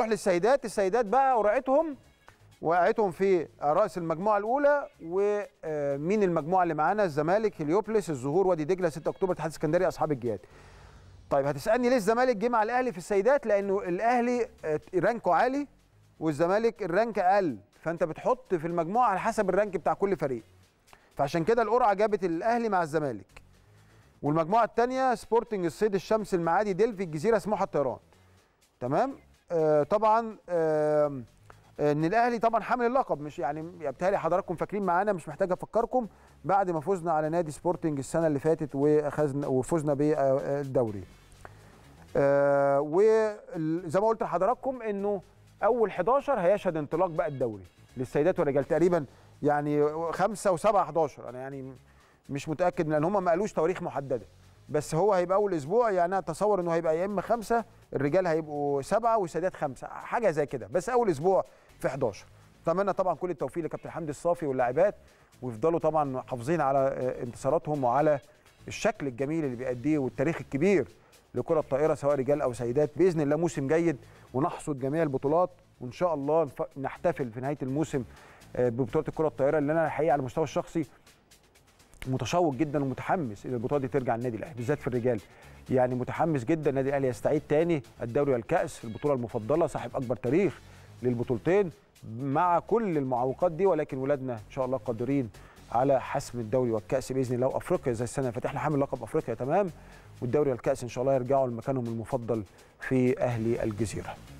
نروح للسيدات السيدات بقى قرعتهم وقعتهم في راس المجموعه الاولى ومين المجموعه اللي معانا الزمالك هليوبلس الزهور وادي دجله 6 اكتوبر اتحاد اسكندريه اصحاب الجياد طيب هتسالني ليه الزمالك جه مع الاهلي في السيدات لانه الاهلي رانكه عالي والزمالك الرانك اقل فانت بتحط في المجموعه على حسب الرانك بتاع كل فريق فعشان كده القرعه جابت الاهلي مع الزمالك والمجموعه الثانيه سبورتنج الصيد الشمس المعادي دلفي الجزيره سموحه الطيران تمام آه، طبعا آه، ان الاهلي طبعا حامل اللقب مش يعني،, يعني بتهيألي حضراتكم فاكرين معانا مش محتاج افكركم بعد ما فزنا على نادي سبورتنج السنه اللي فاتت واخذنا وفزنا بالدوري. آه، وزي ما قلت لحضراتكم انه اول 11 هيشهد انطلاق بقى الدوري للسيدات والرجال تقريبا يعني 5 و7 11 انا يعني مش متاكد لان هم ما قالوش تواريخ محدده بس هو هيبقى اول اسبوع يعني اتصور انه هيبقى يا اما خمسه الرجال هيبقوا سبعه والسيدات خمسه حاجه زي كده بس اول اسبوع في 11 اتمنى طبعا كل التوفيق لكابتن حمدي الصافي واللاعبات ويفضلوا طبعا محافظين على آه، انتصاراتهم وعلى الشكل الجميل اللي بيأديه والتاريخ الكبير لكرة الطائرة سواء رجال أو سيدات بإذن الله موسم جيد ونحصد جميع البطولات وإن شاء الله نحتفل في نهاية الموسم آه، ببطولة الكرة الطائرة اللي أنا الحقيقة على المستوى الشخصي متشوق جدا ومتحمس ان البطوله دي ترجع النادي الاهلي بالذات في الرجال يعني متحمس جدا النادي الاهلي يستعيد تاني الدوري والكاس البطوله المفضله صاحب اكبر تاريخ للبطولتين مع كل المعوقات دي ولكن ولادنا ان شاء الله قادرين على حسم الدوري والكاس باذن الله وافريقيا زي السنه اللي فاتت احنا حامل لقب افريقيا تمام والدوري والكاس ان شاء الله يرجعوا لمكانهم المفضل في اهلي الجزيره